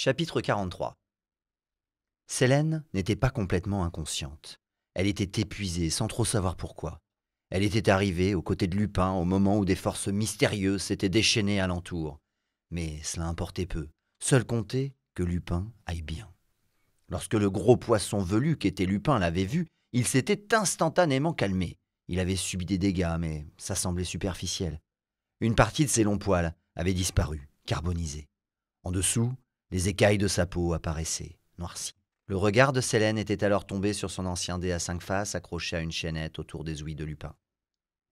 Chapitre 43 Célène n'était pas complètement inconsciente. Elle était épuisée, sans trop savoir pourquoi. Elle était arrivée aux côtés de Lupin au moment où des forces mystérieuses s'étaient déchaînées alentour. Mais cela importait peu. Seul comptait que Lupin aille bien. Lorsque le gros poisson velu qu'était Lupin l'avait vu, il s'était instantanément calmé. Il avait subi des dégâts, mais ça semblait superficiel. Une partie de ses longs poils avait disparu, carbonisée. En dessous, les écailles de sa peau apparaissaient, noircies. Le regard de Célène était alors tombé sur son ancien dé à cinq faces accroché à une chaînette autour des ouïes de Lupin.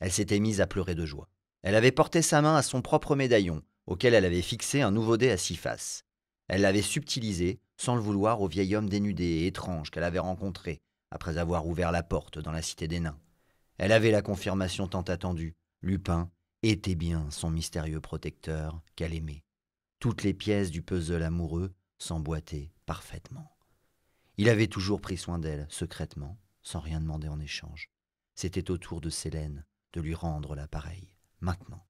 Elle s'était mise à pleurer de joie. Elle avait porté sa main à son propre médaillon, auquel elle avait fixé un nouveau dé à six faces. Elle l'avait subtilisé, sans le vouloir, au vieil homme dénudé et étrange qu'elle avait rencontré après avoir ouvert la porte dans la cité des nains. Elle avait la confirmation tant attendue. Lupin était bien son mystérieux protecteur qu'elle aimait. Toutes les pièces du puzzle amoureux s'emboîtaient parfaitement. Il avait toujours pris soin d'elle, secrètement, sans rien demander en échange. C'était au tour de Célène de lui rendre l'appareil, maintenant.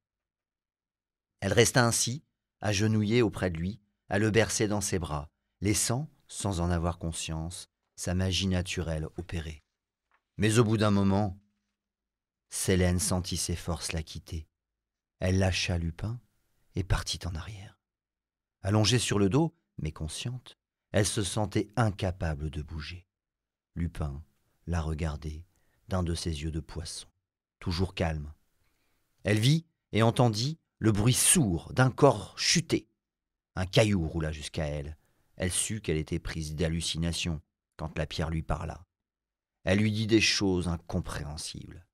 Elle resta ainsi, agenouillée auprès de lui, à le bercer dans ses bras, laissant, sans en avoir conscience, sa magie naturelle opérer. Mais au bout d'un moment, Célène sentit ses forces la quitter. Elle lâcha Lupin et partit en arrière. Allongée sur le dos, mais consciente, elle se sentait incapable de bouger. Lupin la regardait d'un de ses yeux de poisson, toujours calme. Elle vit et entendit le bruit sourd d'un corps chuté. Un caillou roula jusqu'à elle. Elle sut qu'elle était prise d'hallucination quand la pierre lui parla. Elle lui dit des choses incompréhensibles.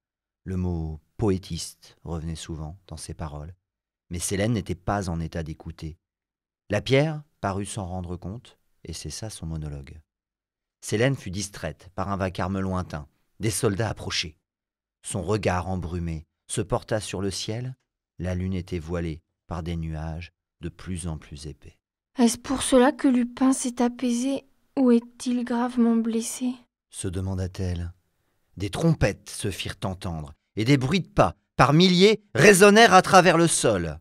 Le mot poétiste revenait souvent dans ses paroles, mais Célène n'était pas en état d'écouter la pierre parut s'en rendre compte et cessa son monologue. Célène fut distraite par un vacarme lointain, des soldats approchés. Son regard embrumé se porta sur le ciel. La lune était voilée par des nuages de plus en plus épais. Est-ce pour cela que Lupin s'est apaisé ou est-il gravement blessé se demanda-t-elle. Des trompettes se firent entendre et des bruits de pas, par milliers, résonnèrent à travers le sol.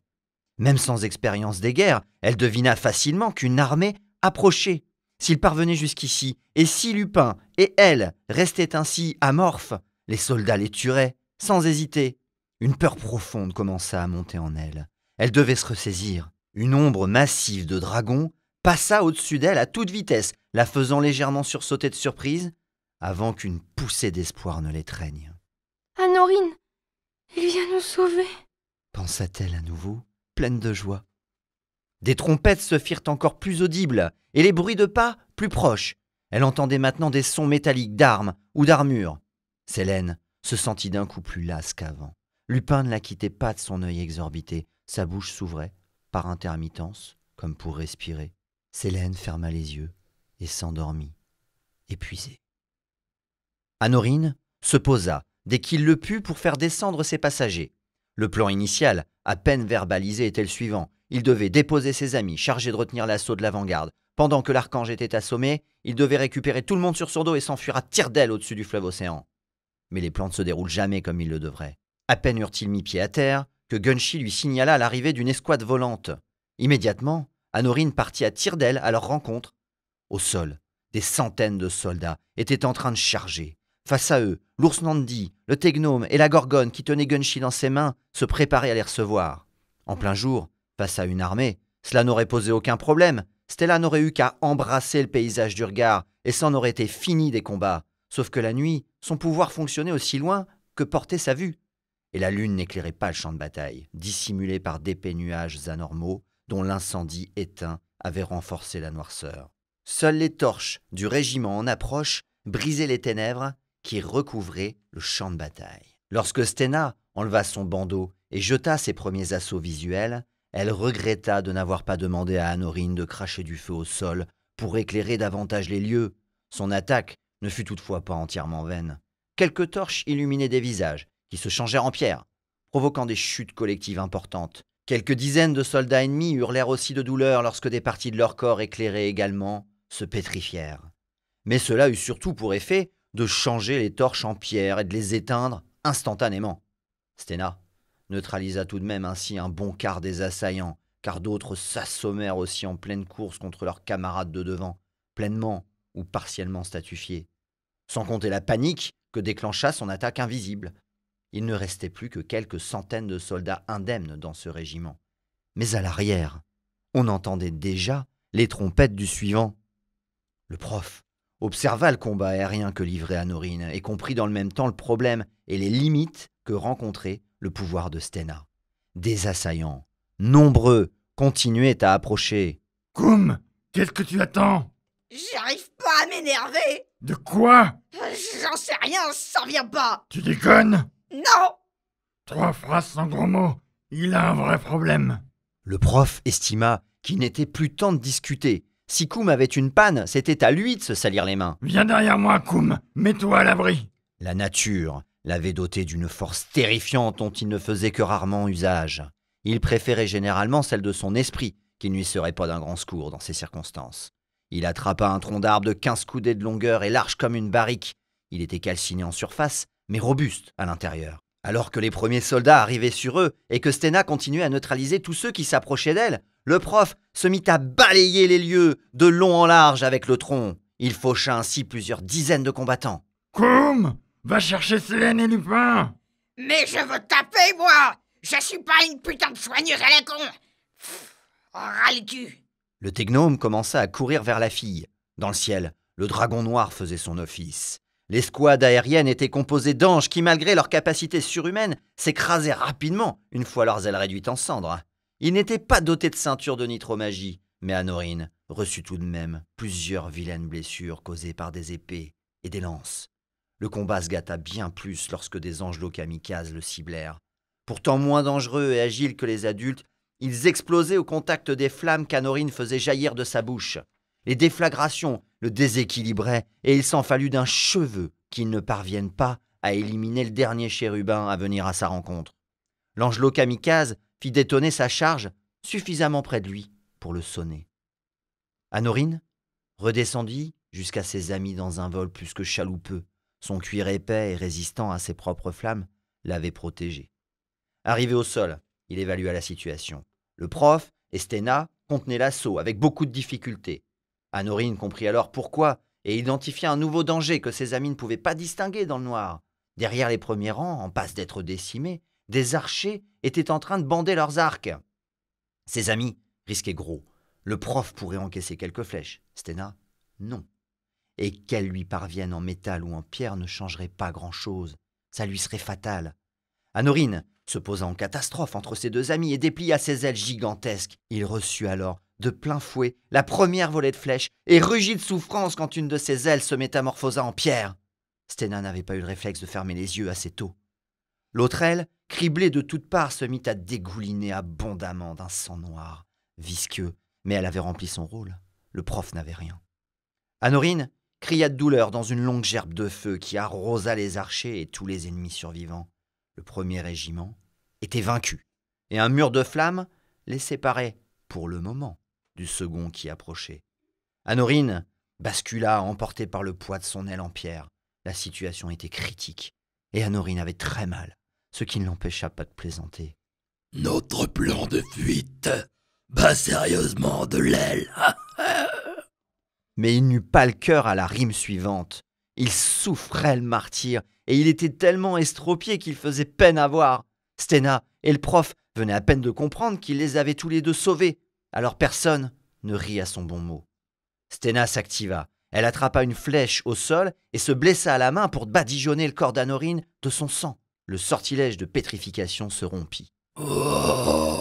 Même sans expérience des guerres, elle devina facilement qu'une armée approchait. S'il parvenait jusqu'ici, et si Lupin et elle restaient ainsi amorphes, les soldats les tueraient, sans hésiter. Une peur profonde commença à monter en elle. Elle devait se ressaisir. Une ombre massive de dragon passa au-dessus d'elle à toute vitesse, la faisant légèrement sursauter de surprise, avant qu'une poussée d'espoir ne l'étreigne. Honorine, il vient nous sauver, pensa-t-elle à nouveau, pleine de joie. Des trompettes se firent encore plus audibles, et les bruits de pas plus proches. Elle entendait maintenant des sons métalliques d'armes ou d'armures. Célène se sentit d'un coup plus lasse qu'avant. Lupin ne la quittait pas de son œil exorbité. Sa bouche s'ouvrait, par intermittence, comme pour respirer. Célène ferma les yeux et s'endormit, épuisée. Anorine se posa, dès qu'il le put, pour faire descendre ses passagers. Le plan initial, à peine verbalisé, était le suivant. Il devait déposer ses amis, chargés de retenir l'assaut de l'avant-garde. Pendant que l'archange était assommé, il devait récupérer tout le monde sur son dos et s'enfuir à tire d'aile au-dessus du fleuve océan. Mais les plans ne se déroulent jamais comme ils le devraient. À peine eurent-ils mis pied à terre que Gunshi lui signala l'arrivée d'une escouade volante. Immédiatement, Anorine partit à tire d'aile à leur rencontre. Au sol, des centaines de soldats étaient en train de charger. Face à eux, l'ours Nandi, le Tegnome et la Gorgone qui tenaient Gunshi dans ses mains se préparaient à les recevoir. En plein jour, face à une armée, cela n'aurait posé aucun problème. Stella n'aurait eu qu'à embrasser le paysage du regard et s'en aurait été fini des combats. Sauf que la nuit, son pouvoir fonctionnait aussi loin que portait sa vue. Et la lune n'éclairait pas le champ de bataille, dissimulé par d'épais nuages anormaux dont l'incendie éteint avait renforcé la noirceur. Seules les torches du régiment en approche brisaient les ténèbres qui recouvrait le champ de bataille. Lorsque Stena enleva son bandeau et jeta ses premiers assauts visuels, elle regretta de n'avoir pas demandé à Anorine de cracher du feu au sol pour éclairer davantage les lieux. Son attaque ne fut toutefois pas entièrement vaine. Quelques torches illuminaient des visages qui se changèrent en pierre, provoquant des chutes collectives importantes. Quelques dizaines de soldats ennemis hurlèrent aussi de douleur lorsque des parties de leur corps éclairées également se pétrifièrent. Mais cela eut surtout pour effet de changer les torches en pierre et de les éteindre instantanément. Stena neutralisa tout de même ainsi un bon quart des assaillants, car d'autres s'assommèrent aussi en pleine course contre leurs camarades de devant, pleinement ou partiellement statufiés. Sans compter la panique que déclencha son attaque invisible. Il ne restait plus que quelques centaines de soldats indemnes dans ce régiment. Mais à l'arrière, on entendait déjà les trompettes du suivant. Le prof observa le combat aérien que livrait Anorine et comprit dans le même temps le problème et les limites que rencontrait le pouvoir de Stena. Des assaillants, nombreux, continuaient à approcher. Koum, qu'est-ce que tu attends J'arrive pas à m'énerver De quoi J'en sais rien, s'en vient pas Tu déconnes Non Trois phrases sans gros mots, il a un vrai problème. Le prof estima qu'il n'était plus temps de discuter si Koum avait une panne, c'était à lui de se salir les mains. Viens derrière moi, Koum. Mets-toi à l'abri. La nature l'avait doté d'une force terrifiante dont il ne faisait que rarement usage. Il préférait généralement celle de son esprit, qui ne lui serait pas d'un grand secours dans ces circonstances. Il attrapa un tronc d'arbre de quinze coudées de longueur et large comme une barrique. Il était calciné en surface, mais robuste à l'intérieur. Alors que les premiers soldats arrivaient sur eux et que Stena continuait à neutraliser tous ceux qui s'approchaient d'elle, le prof se mit à balayer les lieux de long en large avec le tronc. Il faucha ainsi plusieurs dizaines de combattants. Comme Va chercher Céline et Lupin Mais je veux taper, moi Je suis pas une putain de soigneuse à la con Pfff oh, râle -tu. Le technome commença à courir vers la fille. Dans le ciel, le dragon noir faisait son office. L'escouade aérienne était composée d'anges qui, malgré leur capacité surhumaine, s'écrasaient rapidement une fois leurs ailes réduites en cendres. Il n'était pas doté de ceinture de nitromagie, mais Anorine reçut tout de même plusieurs vilaines blessures causées par des épées et des lances. Le combat se gâta bien plus lorsque des angelots kamikazes le ciblèrent. Pourtant moins dangereux et agiles que les adultes, ils explosaient au contact des flammes qu'Anorine faisait jaillir de sa bouche. Les déflagrations le déséquilibraient et il s'en fallut d'un cheveu qu'ils ne parviennent pas à éliminer le dernier chérubin à venir à sa rencontre. L'angelot kamikaze fit détonner sa charge suffisamment près de lui pour le sonner. Anorine redescendit jusqu'à ses amis dans un vol plus que chaloupeux. Son cuir épais et résistant à ses propres flammes l'avait protégé. Arrivé au sol, il évalua la situation. Le prof et contenait contenaient l'assaut avec beaucoup de difficulté. Anorine comprit alors pourquoi et identifia un nouveau danger que ses amis ne pouvaient pas distinguer dans le noir. Derrière les premiers rangs, en passe d'être décimés, des archers étaient en train de bander leurs arcs. Ses amis risquaient gros. Le prof pourrait encaisser quelques flèches. Stena, non. Et qu'elles lui parviennent en métal ou en pierre ne changerait pas grand-chose. Ça lui serait fatal. Anorine se posa en catastrophe entre ses deux amis et déplia ses ailes gigantesques. Il reçut alors, de plein fouet, la première volée de flèches et rugit de souffrance quand une de ses ailes se métamorphosa en pierre. Stena n'avait pas eu le réflexe de fermer les yeux assez tôt. L'autre aile criblé de toutes parts, se mit à dégouliner abondamment d'un sang noir, visqueux, mais elle avait rempli son rôle. Le prof n'avait rien. Anorine cria de douleur dans une longue gerbe de feu qui arrosa les archers et tous les ennemis survivants. Le premier régiment était vaincu, et un mur de flammes les séparait, pour le moment, du second qui approchait. Anorine bascula, emportée par le poids de son aile en pierre. La situation était critique, et Anorine avait très mal ce qui ne l'empêcha pas de plaisanter. Notre plan de fuite bat sérieusement de l'aile Mais il n'eut pas le cœur à la rime suivante. Il souffrait le martyr, et il était tellement estropié qu'il faisait peine à voir. Stena et le prof venaient à peine de comprendre qu'ils les avaient tous les deux sauvés, alors personne ne rit à son bon mot. Stena s'activa. Elle attrapa une flèche au sol et se blessa à la main pour badigeonner le corps d'Hanorine de son sang le sortilège de pétrification se rompit. Oh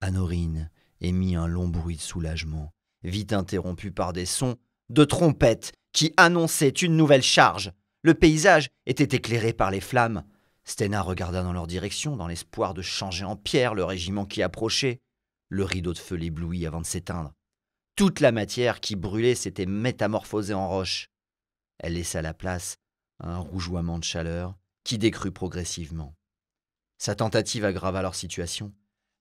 Anorine émit un long bruit de soulagement, vite interrompu par des sons de trompettes qui annonçaient une nouvelle charge. Le paysage était éclairé par les flammes. Stena regarda dans leur direction dans l'espoir de changer en pierre le régiment qui approchait. Le rideau de feu l'éblouit avant de s'éteindre. Toute la matière qui brûlait s'était métamorphosée en roche. Elle laissa la place à un rougeoiement de chaleur qui décrut progressivement. Sa tentative aggrava leur situation.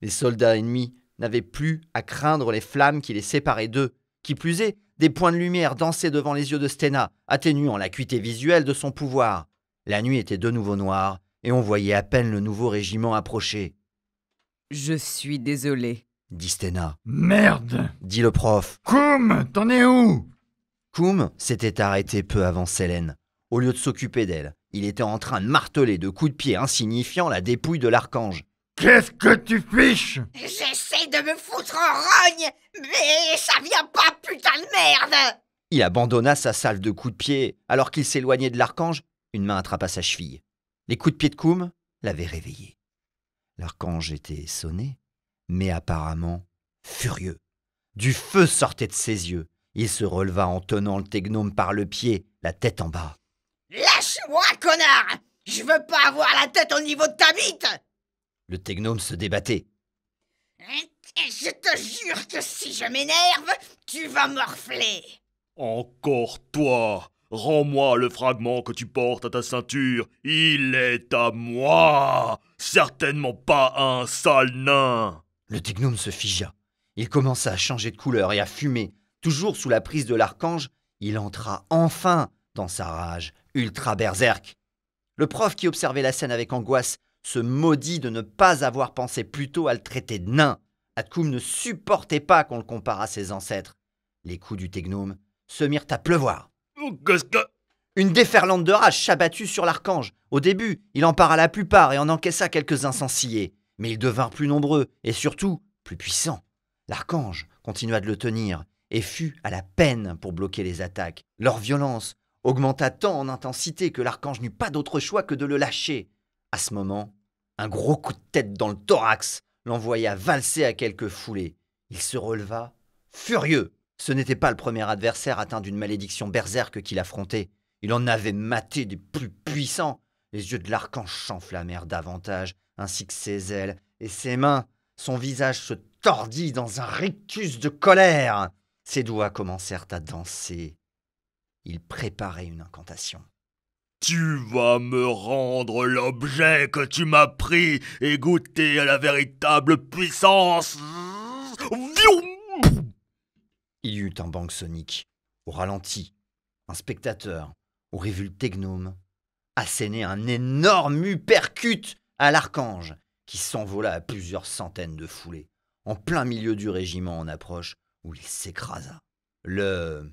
Les soldats ennemis n'avaient plus à craindre les flammes qui les séparaient d'eux. Qui plus est, des points de lumière dansaient devant les yeux de Stena, atténuant l'acuité visuelle de son pouvoir. La nuit était de nouveau noire, et on voyait à peine le nouveau régiment approcher. Je suis désolé, dit Stena. Merde dit le prof. Koum, t'en es où Koum s'était arrêté peu avant Sélène. Au lieu de s'occuper d'elle, il était en train de marteler de coups de pied insignifiants la dépouille de l'archange. Qu'est-ce que tu fiches J'essaie de me foutre en rogne, mais ça vient pas, putain de merde Il abandonna sa salle de coups de pied alors qu'il s'éloignait de l'archange. Une main attrapa sa cheville. Les coups de pied de Koum l'avaient réveillé. L'archange était sonné, mais apparemment furieux. Du feu sortait de ses yeux. Il se releva en tenant le tegnome par le pied, la tête en bas moi, connard Je veux pas avoir la tête au niveau de ta bite Le technome se débattait. je te jure que si je m'énerve, tu vas morfler Encore toi Rends-moi le fragment que tu portes à ta ceinture. Il est à moi Certainement pas un sale nain Le technome se figea. Il commença à changer de couleur et à fumer. Toujours sous la prise de l'archange, il entra enfin dans sa rage ultra berserk. Le prof qui observait la scène avec angoisse se maudit de ne pas avoir pensé plutôt à le traiter de nain. Atkoum ne supportait pas qu'on le compare à ses ancêtres. Les coups du Tegnum se mirent à pleuvoir. Oh, Une déferlante de rage s'abattut sur l'archange. Au début, il en para la plupart et en encaissa quelques-uns Mais ils devinrent plus nombreux et surtout plus puissants. L'archange continua de le tenir et fut à la peine pour bloquer les attaques. Leur violence augmenta tant en intensité que l'archange n'eut pas d'autre choix que de le lâcher. À ce moment, un gros coup de tête dans le thorax l'envoya valser à quelques foulées. Il se releva, furieux. Ce n'était pas le premier adversaire atteint d'une malédiction berserque qu'il affrontait. Il en avait maté des plus puissants. Les yeux de l'archange s'enflammèrent davantage, ainsi que ses ailes et ses mains. Son visage se tordit dans un rictus de colère. Ses doigts commencèrent à danser. Il préparait une incantation. Tu vas me rendre l'objet que tu m'as pris et goûter à la véritable puissance. Il y eut un bang sonique, au ralenti. Un spectateur, au révulté gnome, assénait un énorme uppercut à l'archange, qui s'envola à plusieurs centaines de foulées, en plein milieu du régiment en approche, où il s'écrasa. Le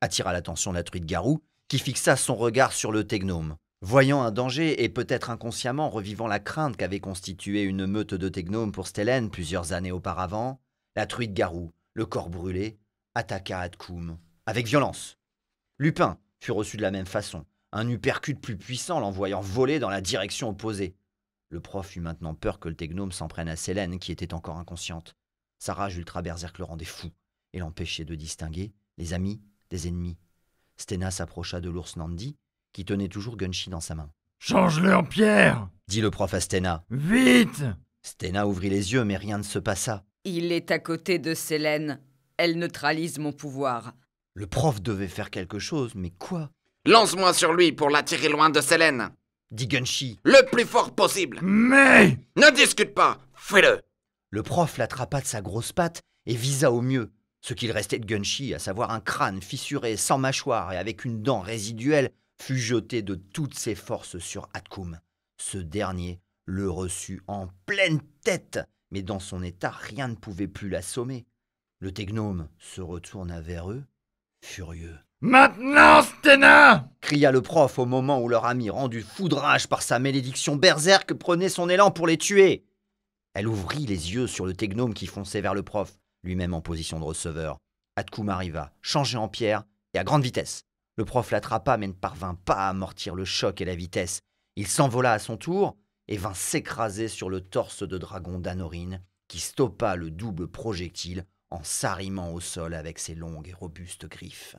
attira l'attention de la truite Garou, qui fixa son regard sur le technome. Voyant un danger et peut-être inconsciemment revivant la crainte qu'avait constituée une meute de Tegnome pour Stellène plusieurs années auparavant, la truite Garou, le corps brûlé, attaqua Adkoum avec violence. Lupin fut reçu de la même façon, un uppercut plus puissant l'envoyant voler dans la direction opposée. Le prof eut maintenant peur que le technome s'en prenne à Sélène qui était encore inconsciente. Sa rage ultra-berserk le rendait fou et l'empêchait de distinguer les amis des ennemis. Stena s'approcha de l'ours Nandi, qui tenait toujours Gunshi dans sa main. Change-le en pierre dit le prof à Stena. Vite Stena ouvrit les yeux, mais rien ne se passa. Il est à côté de Sélène. Elle neutralise mon pouvoir. Le prof devait faire quelque chose, mais quoi Lance-moi sur lui pour l'attirer loin de Sélène !» dit Gunshi. Le plus fort possible Mais Ne discute pas Fais-le Le prof l'attrapa de sa grosse patte et visa au mieux. Ce qu'il restait de Gunshi, à savoir un crâne fissuré, sans mâchoire et avec une dent résiduelle, fut jeté de toutes ses forces sur Atkoum. Ce dernier le reçut en pleine tête, mais dans son état, rien ne pouvait plus l'assommer. Le technome se retourna vers eux, furieux. Maintenant, Stena cria le prof au moment où leur ami, rendu foudrage par sa malédiction berserk, prenait son élan pour les tuer. Elle ouvrit les yeux sur le technome qui fonçait vers le prof lui-même en position de receveur. Atkoum arriva, changé en pierre et à grande vitesse. Le prof l'attrapa mais ne parvint pas à amortir le choc et la vitesse. Il s'envola à son tour et vint s'écraser sur le torse de dragon d'Anorine, qui stoppa le double projectile en s'arrimant au sol avec ses longues et robustes griffes.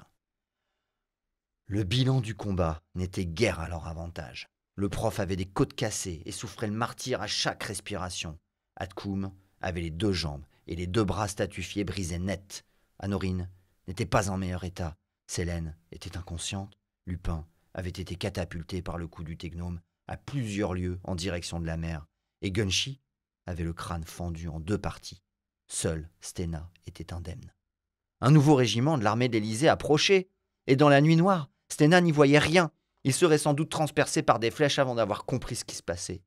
Le bilan du combat n'était guère à leur avantage. Le prof avait des côtes cassées et souffrait le martyr à chaque respiration. Atkoum avait les deux jambes et les deux bras statufiés brisaient net. Honorine n'était pas en meilleur état. Sélène était inconsciente. Lupin avait été catapulté par le coup du technome à plusieurs lieues en direction de la mer, et Gunshi avait le crâne fendu en deux parties. Seul Stena était indemne. Un nouveau régiment de l'armée d'Élysée approchait, et dans la nuit noire, Stena n'y voyait rien. Il serait sans doute transpercé par des flèches avant d'avoir compris ce qui se passait.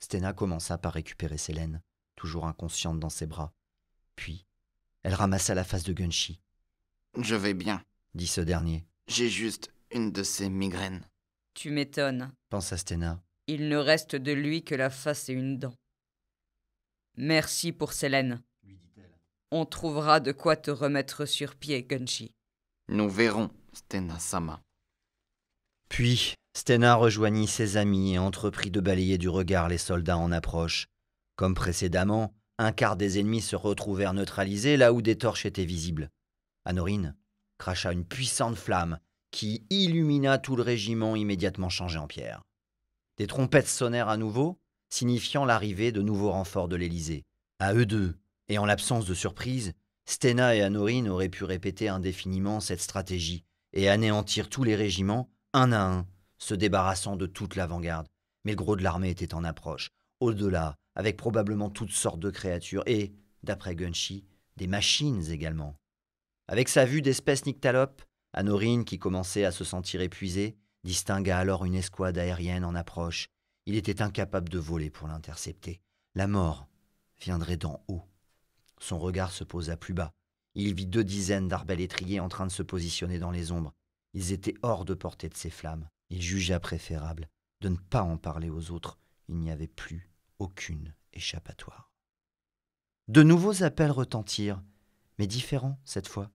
Stena commença par récupérer Sélène toujours inconsciente dans ses bras. Puis, elle ramassa la face de Gunshi. Je vais bien, dit ce dernier. J'ai juste une de ces migraines. Tu m'étonnes, pensa Stena. Il ne reste de lui que la face et une dent. Merci pour Célène, lui dit-elle. On trouvera de quoi te remettre sur pied, Gunshi. Nous verrons, Stena Sama. Puis, Stena rejoignit ses amis et entreprit de balayer du regard les soldats en approche, comme précédemment, un quart des ennemis se retrouvèrent neutralisés là où des torches étaient visibles. Anorine cracha une puissante flamme qui illumina tout le régiment immédiatement changé en pierre. Des trompettes sonnèrent à nouveau, signifiant l'arrivée de nouveaux renforts de l'Élysée. À eux deux, et en l'absence de surprise, Stena et Anorine auraient pu répéter indéfiniment cette stratégie et anéantir tous les régiments, un à un, se débarrassant de toute l'avant-garde. Mais le gros de l'armée était en approche. Au-delà, avec probablement toutes sortes de créatures et, d'après Gunshi, des machines également. Avec sa vue d'espèce nyctalope, Anorine, qui commençait à se sentir épuisée, distingua alors une escouade aérienne en approche. Il était incapable de voler pour l'intercepter. La mort viendrait d'en haut. Son regard se posa plus bas. Il vit deux dizaines étriers en train de se positionner dans les ombres. Ils étaient hors de portée de ses flammes. Il jugea préférable de ne pas en parler aux autres. Il n'y avait plus aucune échappatoire. De nouveaux appels retentirent, mais différents cette fois.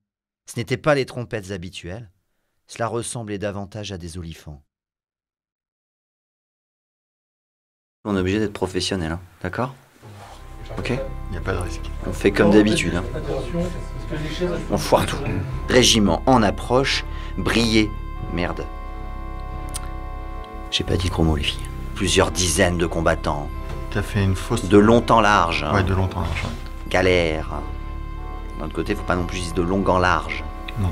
Ce n'étaient pas les trompettes habituelles, cela ressemblait davantage à des olifants. On est obligé d'être professionnel, hein. d'accord Ok Il n'y a pas de risque. On fait comme d'habitude. Hein. On foire tout. Mm. Régiment en approche, briller. Merde. J'ai pas dit gros mot, les filles. Plusieurs dizaines de combattants, tu fait une fausse. De longtemps large. Hein. Ouais, de longtemps large. Galère. D'un autre côté, faut pas non plus dire de long en large. Non.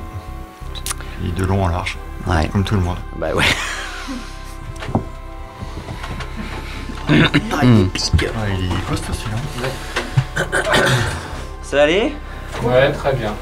Et de long en large. Ouais. Comme tout le monde. Bah ouais. ah, il est costaud celui-là. Ouais. Ça allait Ouais, très bien.